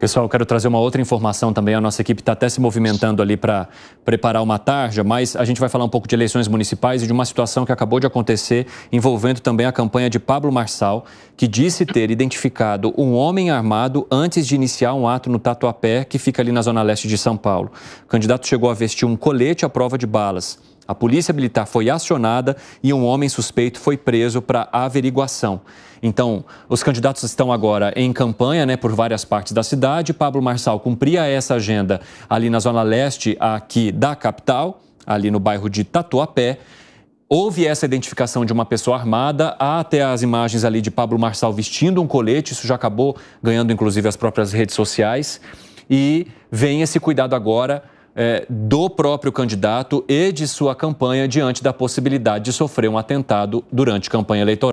Pessoal, quero trazer uma outra informação também. A nossa equipe está até se movimentando ali para preparar uma tarja, mas a gente vai falar um pouco de eleições municipais e de uma situação que acabou de acontecer envolvendo também a campanha de Pablo Marçal, que disse ter identificado um homem armado antes de iniciar um ato no Tatuapé, que fica ali na zona leste de São Paulo. O candidato chegou a vestir um colete à prova de balas. A polícia militar foi acionada e um homem suspeito foi preso para averiguação. Então, os candidatos estão agora em campanha né, por várias partes da cidade. Pablo Marçal cumpria essa agenda ali na Zona Leste, aqui da capital, ali no bairro de Tatuapé. Houve essa identificação de uma pessoa armada, há até as imagens ali de Pablo Marçal vestindo um colete, isso já acabou ganhando inclusive as próprias redes sociais. E vem esse cuidado agora é, do próprio candidato e de sua campanha diante da possibilidade de sofrer um atentado durante campanha eleitoral.